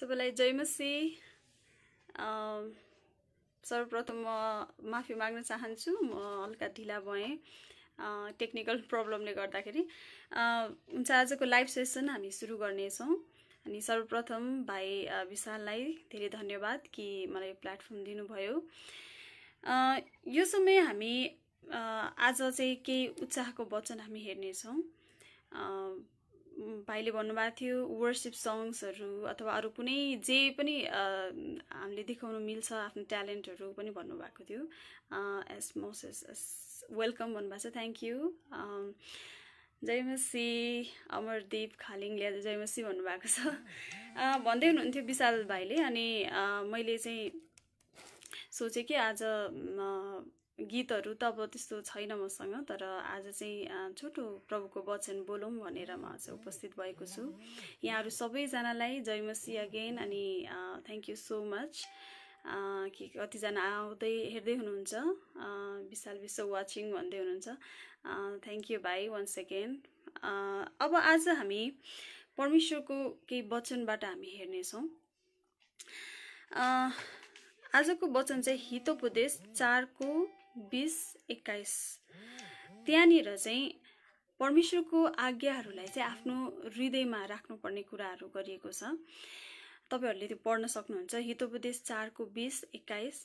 सबैलाई जयमसी सर्वप्रथम म माफी माग्न चाहन्छु म हल्का ढिला भएँ टेक्निकल प्रब्लमले गर्दाखेरि हुन्छ आजको लाइभ सेसन हामी सुरु गर्नेछौँ अनि सर्वप्रथम भाइ विशाललाई धेरै धन्यवाद कि मलाई प्लेटफर्म दिनुभयो यो समय हामी आज चाहिँ केही उत्साहको वचन हामी हेर्नेछौँ भाइले भन्नुभएको थियो वर्सिप सङ्ग्सहरू अथवा अरू कुनै जे पनि हामीले देखाउनु मिल्छ आफ्नो ट्यालेन्टहरू पनि भन्नुभएको थियो एस मोस एस एस वेलकम भन्नुभएको छ थ्याङ्क यू जयमसी अमरदीप खालिङले जयमसी भन्नुभएको छ भन्दै हुनुहुन्थ्यो विशाल भाइले अनि मैले चाहिँ सोचेँ कि आज गीतहरू त अब त्यस्तो छैन मसँग तर आज चाहिँ छोटो प्रभुको वचन बोलौँ भनेर म आज उपस्थित भएको छु यहाँहरू सबैजनालाई जय मसी अगेन अनि थ्याङ्क यू सो मच कि कतिजना आउँदै हेर्दै हुनुहुन्छ विशाल विश्व वाचिङ भन्दै हुनुहुन्छ थ्याङ्क यू भाइ वान्स अगेन अब आज हामी परमेश्वरको केही वचनबाट हामी हेर्नेछौँ आजको वचन चाहिँ हितोपदेश चारको बिस एक्काइस त्यहाँनिर चाहिँ परमेश्वरको आज्ञाहरूलाई चाहिँ आफ्नो हृदयमा राख्नुपर्ने कुराहरू गरिएको छ तपाईँहरूले त्यो पढ्न सक्नुहुन्छ हितोपदेश चारको बिस एक्काइस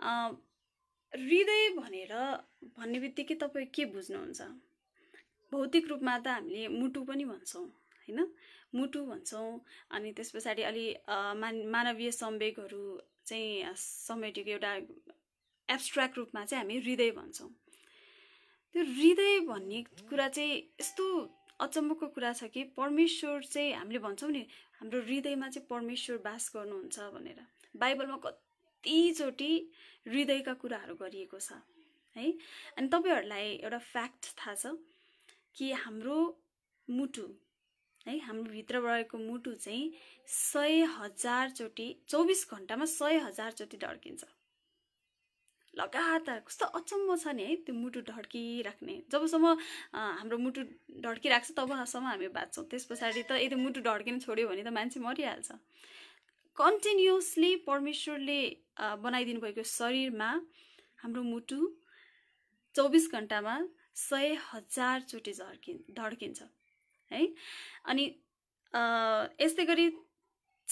हृदय भनेर भन्ने बित्तिकै तपाईँ के बुझ्नुहुन्छ भौतिक रूपमा त हामीले मुटु पनि भन्छौँ होइन मुटु भन्छौँ अनि त्यस पछाडि अलि मान मानवीय सम्वेगहरू चाहिँ समेटेको एउटा एब्स्ट्राक्ट रूपमा चाहिँ हामी हृदय भन्छौँ त्यो हृदय भन्ने कुरा चाहिँ यस्तो अचम्मको कुरा छ कि परमेश्वर चाहिँ हामीले भन्छौँ नि हाम्रो हृदयमा चाहिँ परमेश्वर बास गर्नुहुन्छ भनेर बाइबलमा कतिचोटि हृदयका कुराहरू गरिएको छ है अनि तपाईँहरूलाई एउटा फ्याक्ट थाहा छ कि हाम्रो मुटु है हाम्रो भित्र रहेको मुटु चाहिँ सय हजारचोटि चौबिस घन्टामा सय हजारचोटि ढड्किन्छ लगातार कस्तो अचम्म छ नि है त्यो मुटु ढड्किराख्ने जबसम्म हाम्रो मुटु ढड्किरहेको छ तबसम्म हामी बाँच्छौँ त्यस पछाडि त यदि मुटु ढड्किन छोड्यो भने त मान्छे मरिहाल्छ कन्टिन्युसली परमेश्वरले बनाइदिनु भएको शरीरमा हाम्रो मुटु चौबिस घन्टामा सय हजारचोटि झर्कि ढड्किन्छ है अनि यस्तै गरी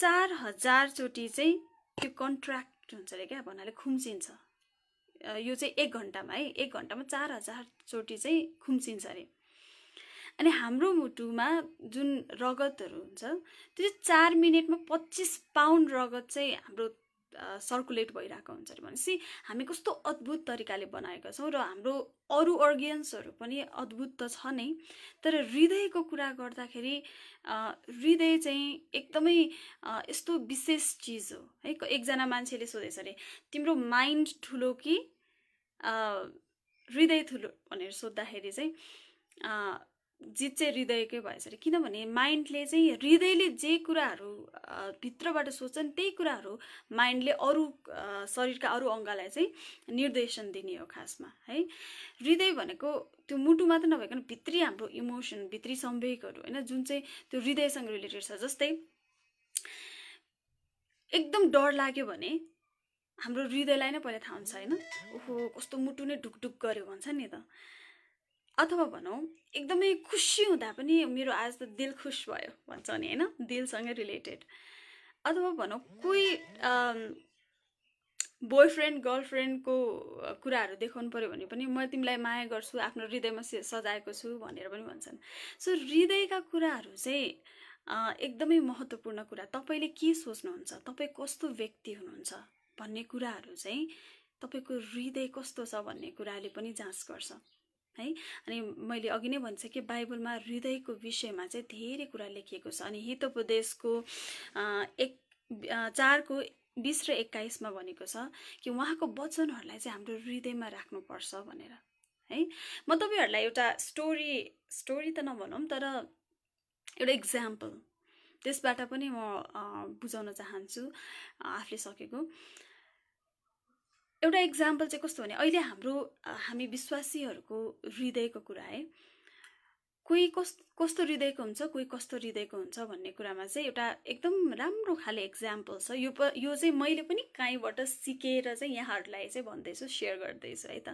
चार हजारचोटि चाहिँ त्यो कन्ट्र्याक्ट हुन्छ अरे क्या भन्नाले खुम्चिन्छ यो चाहिँ एक घन्टामा है एक घन्टामा चार हजारचोटि चाहिँ खुम्चिन्छ अरे अनि हाम्रो मुटुमा जुन रगतहरू हुन्छ त्यो चाहिँ चार मिनटमा पच्चिस पाउन्ड रगत चाहिँ हाम्रो सर्कुलेट भइरहेको हुन्छ अरे भनेपछि हामी कस्तो अद्भुत तरिकाले बनाएका छौँ र हाम्रो अरू अर्गेन्सहरू पनि अद्भुत त छ नै तर हृदयको कुरा गर्दाखेरि हृदय चाहिँ एकदमै यस्तो विशेष चिज हो है एकजना मान्छेले सोधेछ अरे तिम्रो माइन्ड ठुलो कि हृदय ठुलो भनेर सोद्धाखेरि चाहिँ जित चाहिँ हृदयकै भएछ अरे किनभने माइन्डले चाहिँ हृदयले जे कुराहरू भित्रबाट सोच्छन् त्यही कुराहरू माइन्डले अरू शरीरका अरू अङ्गलाई चाहिँ निर्देशन दिने हो खासमा है हृदय भनेको त्यो मुटु मात्र नभइकन भित्री हाम्रो इमोसन भित्री सम्वेकहरू होइन जुन चाहिँ त्यो हृदयसँग रिलेटेड छ जस्तै एकदम डर लाग्यो भने हाम्रो हृदयलाई नै पहिला थाहा हुन्छ होइन ओहो कस्तो मुटु नै ढुकढुक गर्यो भन्छ नि त अथवा भनौँ एकदमै खुसी हुँदा पनि मेरो आज त दिल खुस भयो भन्छ नि होइन दिलसँगै रिलेटेड अथवा भनौँ कोही बोय फ्रेन्ड गर्लफ्रेन्डको कुराहरू देखाउनु पऱ्यो भने पनि म तिमीलाई माया गर्छु आफ्नो हृदयमा सजाएको छु भनेर पनि भन्छन् सो हृदयका कुराहरू चाहिँ एकदमै महत्त्वपूर्ण कुरा तपाईँले के सोच्नुहुन्छ तपाईँ कस्तो व्यक्ति हुनुहुन्छ भन्ने कुराहरू चाहिँ तपाईँको हृदय कस्तो छ भन्ने कुराले पनि जाँच गर्छ है अनि मैले अघि नै भन्छ बाइबलमा हृदयको विषयमा चाहिँ धेरै कुरा लेखिएको छ अनि हितोपदेशको एक चारको बिस र एक्काइसमा भनेको छ कि उहाँको वचनहरूलाई चाहिँ हाम्रो हृदयमा राख्नुपर्छ भनेर है म तपाईँहरूलाई एउटा स्टोरी स्टोरी त नभनौँ तर एउटा इक्जाम्पल त्यसबाट पनि म बुझाउन चाहन्छु आफूले सकेको एउटा इक्जाम्पल चाहिँ कस्तो भने अहिले हाम्रो हामी विश्वासीहरूको हृदयको कुरा है कोही कस् कस्तो हृदयको हुन्छ कोही कस्तो हृदयको हुन्छ भन्ने कुरामा चाहिँ एउटा एकदम राम्रो खाले इक्जाम्पल छ यो प यो चाहिँ मैले पनि काहीँबाट सिकेर चाहिँ यहाँहरूलाई चाहिँ भन्दैछु सेयर गर्दैछु है त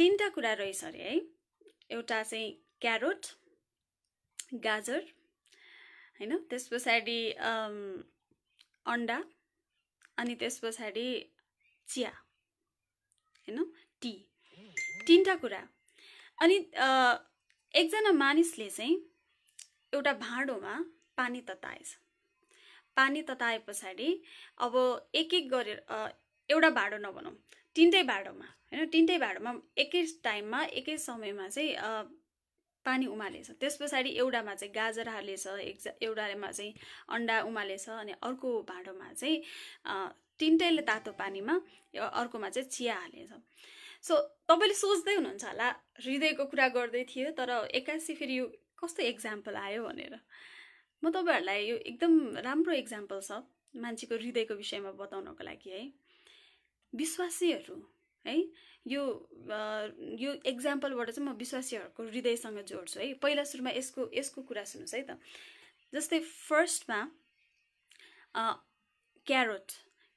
तिनवटा कुरा रहेछ अरे है एउटा चाहिँ क्यारोट गाजर होइन त्यस पछाडि अन्डा अनि त्यस पछाडि चिया होइन टी तिनवटा कुरा अनि एकजना मानिसले चाहिँ एउटा भाँडोमा पानी तताएछ पानी तताए पछाडि अब एक एक गरेर एउटा भाँडो नभनौँ तिनटै भाँडोमा होइन तिनटै भाँडोमा एकै टाइममा एकै समयमा चाहिँ पानी उमालेछ त्यस पछाडि एउटामा चाहिँ गाजर हालेछ एक्जा एउटामा चाहिँ अन्डा उमालेछ अनि अर्को भाँडोमा चाहिँ तिनटैले तातो पानीमा अर्कोमा चाहिँ चिया हालेछ सो तपाईँले सोच्दै हुनुहुन्छ होला हृदयको कुरा गर्दै थियो तर एक्कासी फेरि यो कस्तो एक्जाम्पल आयो भनेर म तपाईँहरूलाई यो एकदम राम्रो इक्जाम्पल छ मान्छेको हृदयको विषयमा बताउनको लागि है विश्वासीहरू है यो यो एक्जाम्पलबाट चाहिँ म विश्वासीहरूको हृदयसँग जोड्छु है पहिला सुरुमा यसको यसको कुरा सुन्नुहोस् है त जस्तै फर्स्टमा क्यारोट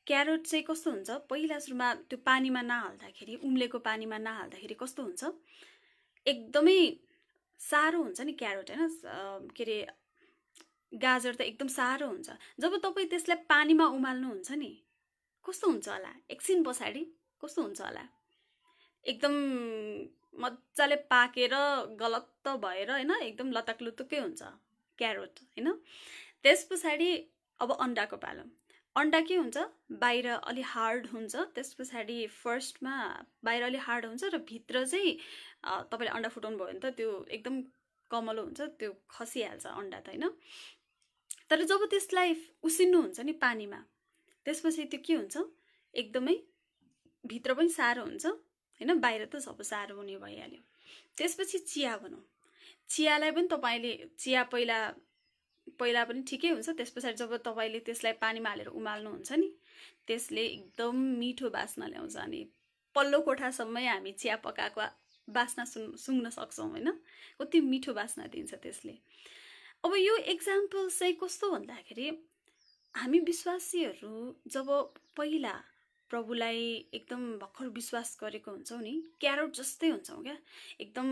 क्यारोट चाहिँ कस्तो हुन्छ पहिला सुरुमा त्यो पानीमा नहाल्दाखेरि उम्लेको पानीमा नहाल्दाखेरि कस्तो हुन्छ एकदमै साह्रो हुन्छ नि क्यारोट होइन के अरे गाजर त एकदम साह्रो हुन्छ जब तपाईँ त्यसलाई पानीमा उमाल्नुहुन्छ नि कस्तो हुन्छ होला एकछिन पछाडि कस्तो हुन्छ होला एकदम मजाले पाकेर गलत भएर होइन एकदम लतकलुतुकै हुन्छ क्यारोट होइन त्यस पछाडि अब अन्डाको पालो अन्डा के हुन्छ बाहिर अलि हार्ड हुन्छ त्यस पछाडि फर्स्टमा बाहिर अलि हार्ड हुन्छ र भित्र चाहिँ तपाईँले अन्डा फुटाउनु भयो भने त त्यो एकदम कमलो हुन्छ त्यो खसिहाल्छ अन्डा त होइन तर जब त्यसलाई उसिन्नुहुन्छ नि पानीमा त्यसपछि त्यो के हुन्छ एकदमै भित्र पनि साह्रो हुन्छ होइन बाहिर त सब साह्रो हुने भइहाल्यो त्यसपछि चिया भनौँ चियालाई पनि तपाईँले चिया पहिला पहिला पनि ठिकै हुन्छ त्यस पछाडि जब तपाईँले त्यसलाई पानीमा हालेर उमाल्नुहुन्छ नि त्यसले एकदम मिठो बास्ना ल्याउँछ अनि पल्लो कोठासम्मै हामी चिया पकाएको बास्ना सुन् सुँग्न सक्छौँ होइन कति मिठो बास्ना दिन्छ त्यसले अब यो एक्जाम्पल चाहिँ कस्तो भन्दाखेरि हामी विश्वासीहरू जब पहिला प्रभुलाई एकदम भर्खर विश्वास गरेको हुन्छौँ नि क्यारोट जस्तै हुन्छौँ क्या एकदम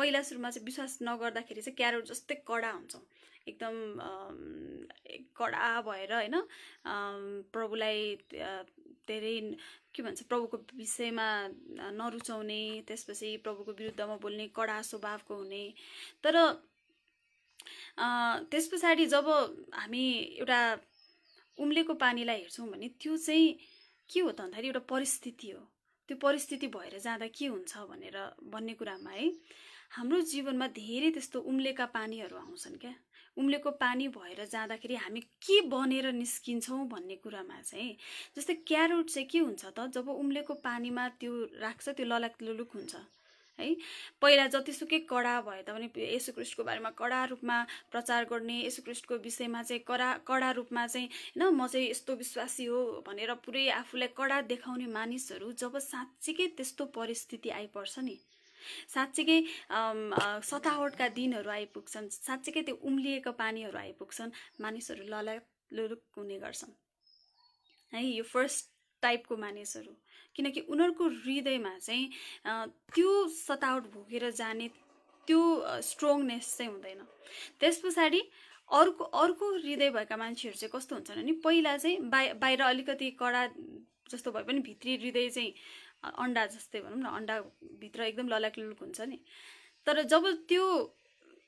पहिला सुरुमा चाहिँ विश्वास नगर्दाखेरि चाहिँ क्यारोट जस्तै कडा हुन्छौँ एकदम कडा भएर होइन प्रभुलाई धेरै के भन्छ प्रभुको विषयमा नरुचाउने त्यसपछि प्रभुको विरुद्धमा बोल्ने कडा स्वभावको हुने तर त्यस पछाडि जब हामी एउटा उम्लेको पानीलाई हेर्छौँ भने त्यो चाहिँ के हो त भन्दाखेरि एउटा परिस्थिति हो त्यो परिस्थिति भएर जाँदा के हुन्छ भनेर भन्ने कुरामा है हाम्रो जीवनमा धेरै त्यस्तो उम्लेका पानीहरू आउँछन् क्या उम्लेको पानी भएर जाँदाखेरि हामी के बनेर निस्किन्छौँ भन्ने कुरामा चाहिँ जस्तै क्यारोट चाहिँ के हुन्छ त जब उम्लेको पानीमा त्यो राख्छ त्यो ललाक लुलुक हुन्छ है पहिला जतिसुकै कडा भए तापनि क्रिस्टको बारेमा कडा रूपमा प्रचार गर्ने क्रिस्टको विषयमा चाहिँ कडा कडा रूपमा चाहिँ होइन म चाहिँ यस्तो विश्वासी हो भनेर पुरै आफूलाई कडा देखाउने मानिसहरू जब साँच्चीकै त्यस्तो परिस्थिति आइपर्छ नि साँच्चीकै सतावटका दिनहरू आइपुग्छन् साँच्चीकै त्यो उम्लिएका पानीहरू आइपुग्छन् मानिसहरू लुलुक हुने गर्छन् है यो फर्स्ट टाइपको मानिसहरू किनकि उनीहरूको हृदयमा चाहिँ त्यो सतावट भोगेर जाने त्यो स्ट्रङनेस चाहिँ हुँदैन त्यस पछाडि अर्को अर्को हृदय भएका मान्छेहरू चाहिँ कस्तो हुन्छन् भने पहिला चाहिँ बाहि बाहिर अलिकति कडा जस्तो भए पनि भित्री हृदय चाहिँ अन्डा जस्तै भनौँ न अन्डाभित्र एकदम लुलुक हुन्छ नि तर जब त्यो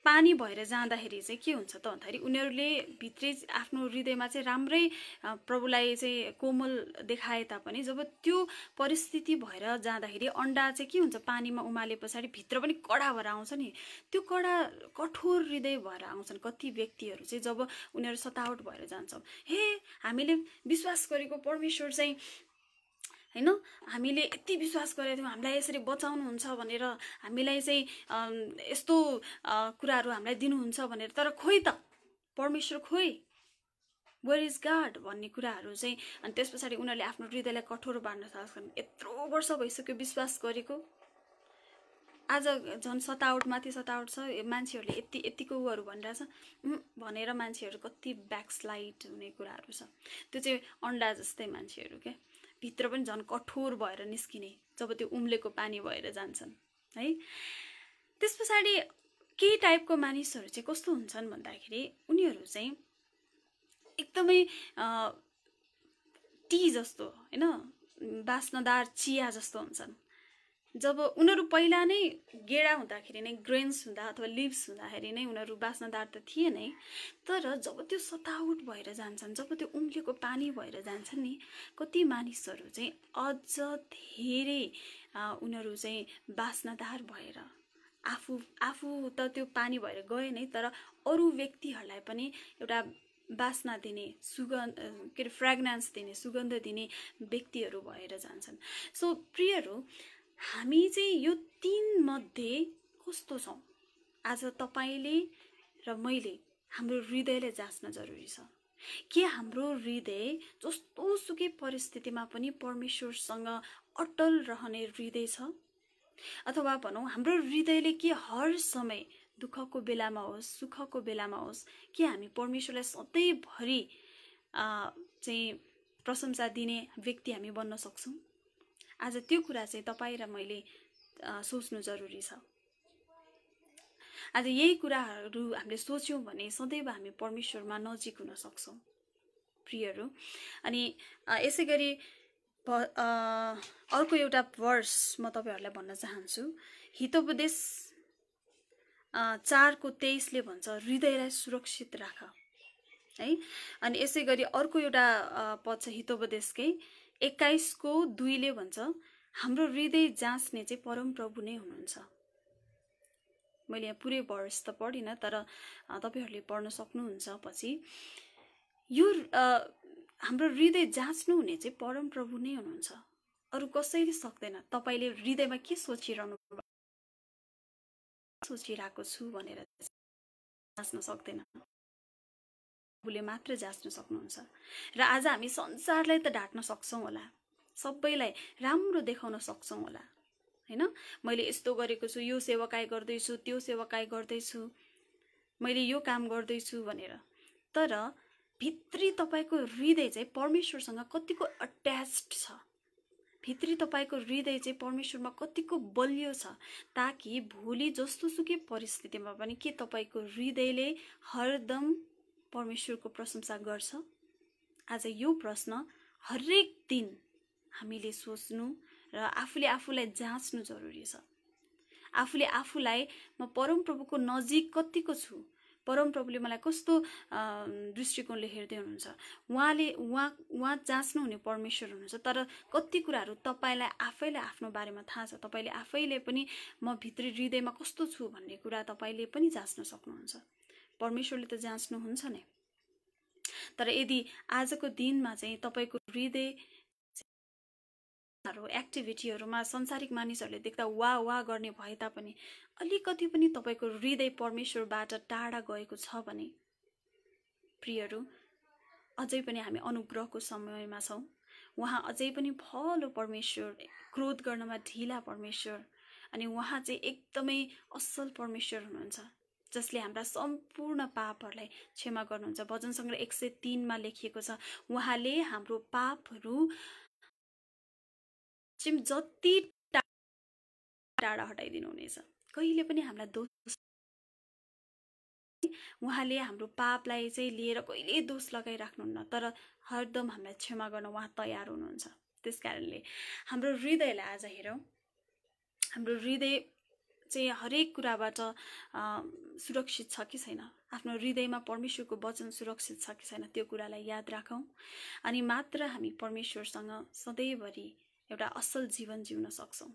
पानी भएर जाँदाखेरि चाहिँ के हुन्छ त भन्दाखेरि उनीहरूले भित्रै आफ्नो हृदयमा चाहिँ राम्रै प्रभुलाई चाहिँ कोमल देखाए तापनि जब त्यो परिस्थिति भएर जाँदाखेरि अन्डा चाहिँ के हुन्छ पानीमा उमाले पछाडि भित्र पनि कडा भएर आउँछ नि त्यो कडा कठोर हृदय भएर आउँछन् कति व्यक्तिहरू चाहिँ जब उनीहरू सतावट भएर जान्छौँ हे हामीले विश्वास गरेको परमेश्वर चाहिँ होइन हामीले यति विश्वास गरेको थियौँ हामीलाई यसरी बचाउनुहुन्छ भनेर हामीलाई चाहिँ यस्तो कुराहरू हामीलाई दिनुहुन्छ भनेर तर खोइ त परमेश्वर खोइ वेयर इज गाड भन्ने कुराहरू चाहिँ अनि त्यस पछाडि उनीहरूले आफ्नो हृदयलाई कठोर बाँड्न थाल्छन् यत्रो वर्ष भइसक्यो विश्वास गरेको आज झन् सतावटमाथि सतावट छ मान्छेहरूले यति यतिको उहरू भनिरहेछ भनेर मान्छेहरू कति ब्याकस्लाइड हुने कुराहरू छ त्यो चाहिँ अन्डा जस्तै मान्छेहरू क्या भित्र पनि झन् कठोर भएर निस्किने जब त्यो उम्लेको पानी भएर जान्छन् है त्यस पछाडि केही टाइपको मानिसहरू चाहिँ कस्तो हुन्छन् भन्दाखेरि उनीहरू चाहिँ एकदमै टी जस्तो होइन बास्नदार चिया जस्तो हुन्छन् जब उनीहरू पहिला नै गेडा हुँदाखेरि नै ग्रेन्स हुँदा अथवा लिभ्स हुँदाखेरि नै उनीहरू बाँच्नदार त थिए नै तर जब त्यो सताउट भएर जान्छन् जब त्यो उम्लेको पानी भएर जान्छन् नि कति मानिसहरू चाहिँ अझ धेरै उनीहरू चाहिँ बाँच्नदार भएर आफू आफू त त्यो पानी भएर गए नै तर अरू व्यक्तिहरूलाई पनि एउटा बास्ना दिने सुगन्ध के अरे फ्रेग्नेन्स दिने सुगन्ध दिने व्यक्तिहरू भएर जान्छन् सो प्रियहरू हामी चाहिँ यो तिनमध्ये कस्तो छौँ आज तपाईँले र मैले हाम्रो हृदयले जाँच्न जरुरी छ के हाम्रो हृदय जस्तो सुकै परिस्थितिमा पनि परमेश्वरसँग अटल रहने हृदय छ अथवा भनौँ हाम्रो हृदयले के हर समय दुःखको बेलामा होस् सुखको बेलामा होस् के हामी परमेश्वरलाई सधैँभरि चाहिँ प्रशंसा दिने व्यक्ति हामी बन्न सक्छौँ आज त्यो कुरा चाहिँ तपाईँ र मैले सोच्नु जरुरी छ आज यही कुराहरू हामीले सोच्यौँ भने सदैव हामी परमेश्वरमा नजिक हुन सक्छौँ प्रियहरू अनि यसै गरी अर्को एउटा भर्स म तपाईँहरूलाई भन्न चाहन्छु हितोपदेश चारको तेइसले भन्छ हृदयलाई सुरक्षित राख है अनि यसै गरी अर्को एउटा पद छ हितोपदेशकै एक्काइसको दुईले भन्छ हाम्रो हृदय जाँच्ने चाहिँ परमप्रभु नै हुनुहुन्छ मैले यहाँ पुरै भर्स त पढिनँ तर तपाईँहरूले पढ्न सक्नुहुन्छ पछि यो हाम्रो हृदय जाँच्नु हुने चाहिँ परमप्रभु नै हुनुहुन्छ अरू कसैले सक्दैन तपाईँले हृदयमा के सोचिरहनु सोचिरहेको छु भनेर जाँच्न सक्दैन आफूले मात्र जाँच्न सक्नुहुन्छ र आज हामी संसारलाई त ढाट्न सक्छौँ होला सबैलाई राम्रो देखाउन सक्छौँ होला होइन मैले यस्तो गरेको छु यो सेवाकाय गर्दैछु त्यो सेवाकाय गर्दैछु मैले यो काम गर्दैछु भनेर तर भित्री तपाईँको हृदय चाहिँ परमेश्वरसँग कतिको अट्याच छ भित्री तपाईँको हृदय चाहिँ परमेश्वरमा कतिको बलियो छ ताकि भोलि सुकै परिस्थितिमा पनि के तपाईँको हृदयले हरदम परमेश्वरको प्रशंसा गर्छ आज यो प्रश्न हरेक दिन हामीले सोच्नु र आफूले आफूलाई जाँच्नु जरुरी छ आफूले आफूलाई म परमप्रभुको नजिक कत्तिको छु परमप्रभुले मलाई कस्तो दृष्टिकोणले हेर्दै हुनुहुन्छ उहाँले उहाँ उहाँ जाँच्नुहुने परमेश्वर हुनुहुन्छ तर कति कुराहरू तपाईँलाई आफैलाई आफ्नो बारेमा थाहा छ तपाईँले आफैले पनि म भित्री हृदयमा कस्तो छु भन्ने कुरा तपाईँले पनि जाँच्न सक्नुहुन्छ परमेश्वरले त जाँच्नुहुन्छ नै तर यदि आजको दिनमा चाहिँ तपाईँको हृदय एक्टिभिटीहरूमा संसारिक मानिसहरूले देख्दा वा वा गर्ने भए तापनि अलिकति पनि तपाईँको हृदय परमेश्वरबाट टाढा गएको छ भने प्रियहरू अझै पनि हामी अनुग्रहको समयमा छौँ उहाँ अझै पनि फलो परमेश्वर क्रोध गर्नमा ढिला परमेश्वर अनि उहाँ चाहिँ एकदमै असल परमेश्वर हुनुहुन्छ जसले हाम्रा सम्पूर्ण पापहरूलाई क्षमा गर्नुहुन्छ भजन सङ्ग्रह एक सय तिनमा लेखिएको छ उहाँले हाम्रो पापहरू चाहिँ जति टाढा टाढा हटाइदिनुहुनेछ कहिले पनि हामीलाई दोष उहाँले हाम्रो पापलाई चाहिँ लिएर कहिले दोष लगाइराख्नुहुन्न तर हरदम हामीलाई क्षमा गर्न उहाँ तयार हुनुहुन्छ त्यस कारणले हाम्रो हृदयलाई आज हेरौँ हाम्रो हृदय चाहिँ हरेक कुराबाट सुरक्षित छ कि छैन आफ्नो हृदयमा परमेश्वरको वचन सुरक्षित छ कि छैन त्यो कुरालाई याद राखौँ अनि मात्र हामी परमेश्वरसँग सधैँभरि एउटा असल जीवन जिउन सक्छौँ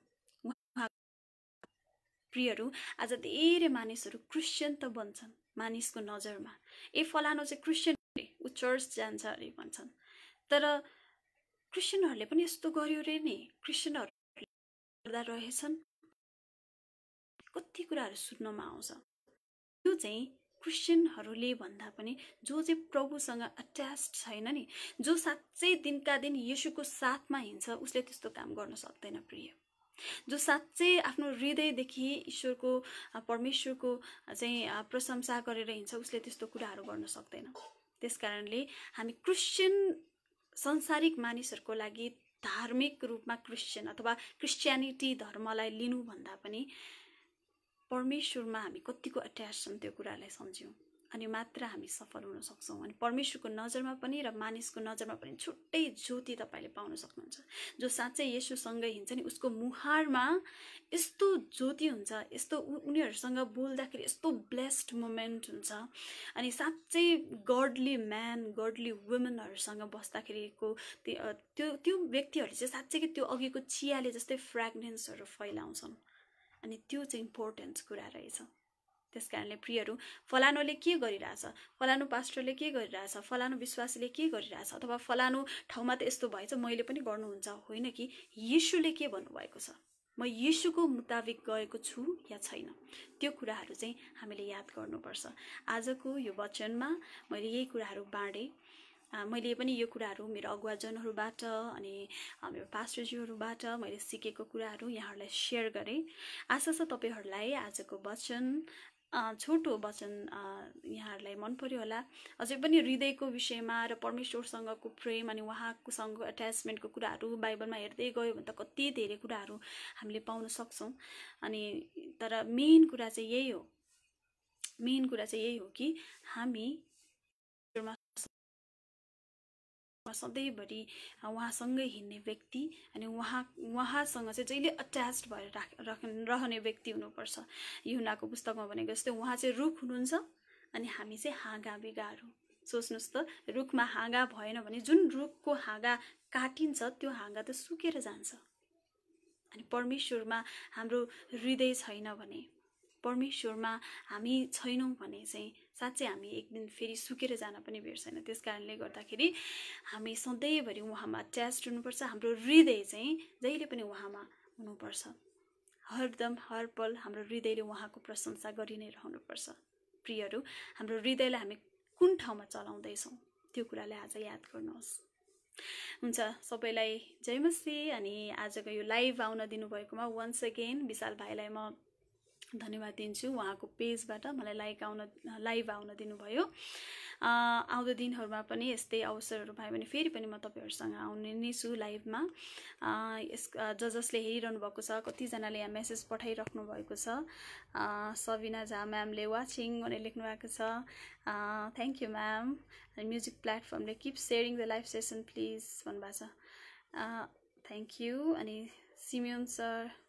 प्रियहरू आज धेरै मानिसहरू क्रिस्चियन त बन्छन् मानिसको नजरमा ए फलानु चाहिँ क्रिस्चियन ऊ चर्च जान्छ अरे भन्छन् तर क्रिस्चियनहरूले पनि यस्तो गर्यो अरे नि क्रिस्चियनहरू रहेछन् कति कुराहरू सुन्नमा आउँछ त्यो चाहिँ क्रिस्चियनहरूले भन्दा पनि जो चाहिँ प्रभुसँग अट्याच छैन नि जो साँच्चै दिनका दिन यसुको साथमा हिँड्छ उसले त्यस्तो काम गर्न सक्दैन प्रिय जो साँच्चै आफ्नो हृदयदेखि ईश्वरको परमेश्वरको चाहिँ प्रशंसा गरेर हिँड्छ उसले त्यस्तो कुराहरू गर्न सक्दैन त्यस कारणले हामी क्रिस्चियन संसारिक मानिसहरूको लागि धार्मिक रूपमा क्रिस्चियन अथवा क्रिस्चियानिटी धर्मलाई लिनुभन्दा पनि परमेश्वरमा हामी कतिको अट्याच छौँ त्यो कुरालाई सम्झ्यौँ अनि मात्र हामी सफल हुन सक्छौँ अनि परमेश्वरको नजरमा पनि र मानिसको नजरमा पनि छुट्टै ज्योति तपाईँले पाउन सक्नुहुन्छ जो साँच्चै यसोसँगै हिँड्छ नि उसको मुहारमा यस्तो ज्योति हुन्छ यस्तो उनीहरूसँग बोल्दाखेरि यस्तो ब्लेस्ड मोमेन्ट हुन्छ अनि साँच्चै गडली म्यान गडली वुमेनहरूसँग बस्दाखेरिको त्यो त्यो व्यक्तिहरूले चाहिँ साँच्चै त्यो अघिको चियाले जस्तै फ्रेग्नेन्सहरू फैलाउँछन् अनि त्यो चाहिँ इम्पोर्टेन्ट कुरा रहेछ त्यस कारणले प्रियहरू फलानुले के गरिरहेछ फलानु पास्टरले के गरिरहेछ फलानु विश्वासले के गरिरहेछ अथवा फलानु ठाउँमा त यस्तो भएछ मैले पनि गर्नुहुन्छ होइन कि यिसुले के भन्नुभएको छ म यिसुको मुताबिक गएको छु या छैन त्यो कुराहरू चाहिँ हामीले याद गर्नुपर्छ आजको यो वचनमा मैले यही कुराहरू बाँडेँ मैले पनि यो कुराहरू मेरो अगुवाजनहरूबाट अनि मेरो पास्टरज्यूहरूबाट मैले सिकेको कुराहरू यहाँहरूलाई सेयर गरेँ आशा छ तपाईँहरूलाई आजको वचन छोटो वचन यहाँहरूलाई मन पर्यो होला अझै पनि हृदयको विषयमा र परमेश्वरसँगको प्रेम अनि उहाँकोसँग एट्याचमेन्टको कुराहरू बाइबलमा हेर्दै गयो भने त कति धेरै कुराहरू हामीले पाउन सक्छौँ अनि तर मेन कुरा चाहिँ यही हो मेन कुरा चाहिँ यही हो कि हामी सधैँभरि उहाँसँगै हिँड्ने व्यक्ति अनि उहाँ उहाँसँग चाहिँ जहिले अट्याच भएर राख राख रहने व्यक्ति हुनुपर्छ युनाको पुस्तकमा भनेको जस्तै उहाँ चाहिँ रुख हुनुहुन्छ अनि हामी चाहिँ हाँगा बिगाहरू सोच्नुहोस् त रुखमा हाँगा भएन भने जुन रुखको हाँगा काटिन्छ त्यो हाँगा त सुकेर जान्छ अनि परमेश्वरमा हाम्रो हृदय छैन भने परमेश्वरमा हामी छैनौँ भने चाहिँ साँच्चै हामी एक दिन फेरि सुकेर जान पनि भेट्छैन त्यस कारणले गर्दाखेरि हामी सधैँभरि उहाँमा अट्याच हुनुपर्छ हाम्रो हृदय चाहिँ जहिले पनि उहाँमा हुनुपर्छ हरदम हर पल हाम्रो हृदयले उहाँको प्रशंसा गरि नै रहनुपर्छ प्रियहरू हाम्रो हृदयलाई हामी कुन ठाउँमा चलाउँदैछौँ त्यो कुरालाई आज याद गर्नुहोस् हुन्छ सबैलाई जय मसी अनि आजको यो लाइभ आउन दिनुभएकोमा वन्स अगेन विशाल भाइलाई म धन्यवाद दिन्छु उहाँको पेजबाट मलाई लाइक आउन लाइभ आउन दिनुभयो आउँदो दिनहरूमा पनि यस्तै अवसरहरू भयो भने फेरि पनि म तपाईँहरूसँग आउने नै छु लाइभमा यस ज जसले हेरिरहनु भएको छ कतिजनाले यहाँ मेसेज पठाइराख्नु भएको छ सबिना झा म्यामले वाचिङ भनेर लेख्नु भएको छ थ्याङ्क यू म्याम म्युजिक प्लेटफर्मले keep sharing the live session please भन्नुभएको छ थ्याङ्क यू अनि सिमियोन सर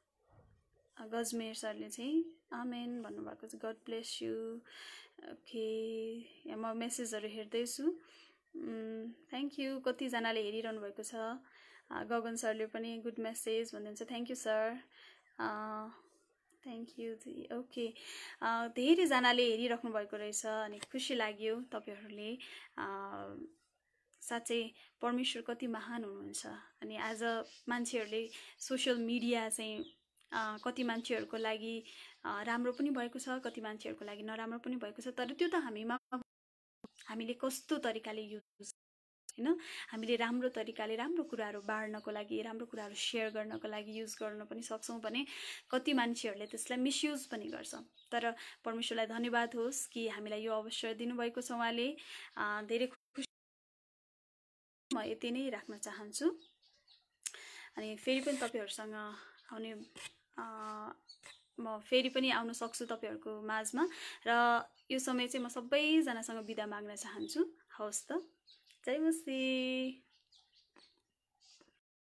गजमेर सरले चाहिँ आमेन भन्नुभएको छ गड ब्लेस यु ओके यहाँ म मेसेजहरू हेर्दैछु थ्याङ्क यू कतिजनाले हेरिरहनु भएको छ गगन सरले पनि गुड मेसेज भन्नुहुन्छ thank you sir thank you okay धेरैजनाले हेरिराख्नु भएको रहेछ अनि खुसी लाग्यो तपाईँहरूले साँच्चै परमेश्वर कति महान हुनुहुन्छ अनि आज अ मान्छेहरूले सोसियल मिडिया चाहिँ कति मान्छेहरूको लागि राम्रो पनि भएको छ कति मान्छेहरूको लागि नराम्रो पनि भएको छ तर त्यो त हामीमा हामीले कस्तो तरिकाले युज होइन हामीले राम्रो तरिकाले राम्रो कुराहरू बाँड्नको लागि राम्रो कुराहरू सेयर गर्नको लागि युज गर्न पनि सक्छौँ भने कति मान्छेहरूले त्यसलाई मिसयुज पनि गर्छ तर परमेश्वरलाई धन्यवाद होस् कि हामीलाई यो अवसर दिनुभएको छ उहाँले धेरै खुसी म यति नै राख्न चाहन्छु अनि फेरि पनि तपाईँहरूसँग आउने म फेरि पनि आउन सक्छु तपाईँहरूको माझमा र यो समय चाहिँ म सबैजनासँग बिदा माग्न चाहन्छु हवस् त जय मसी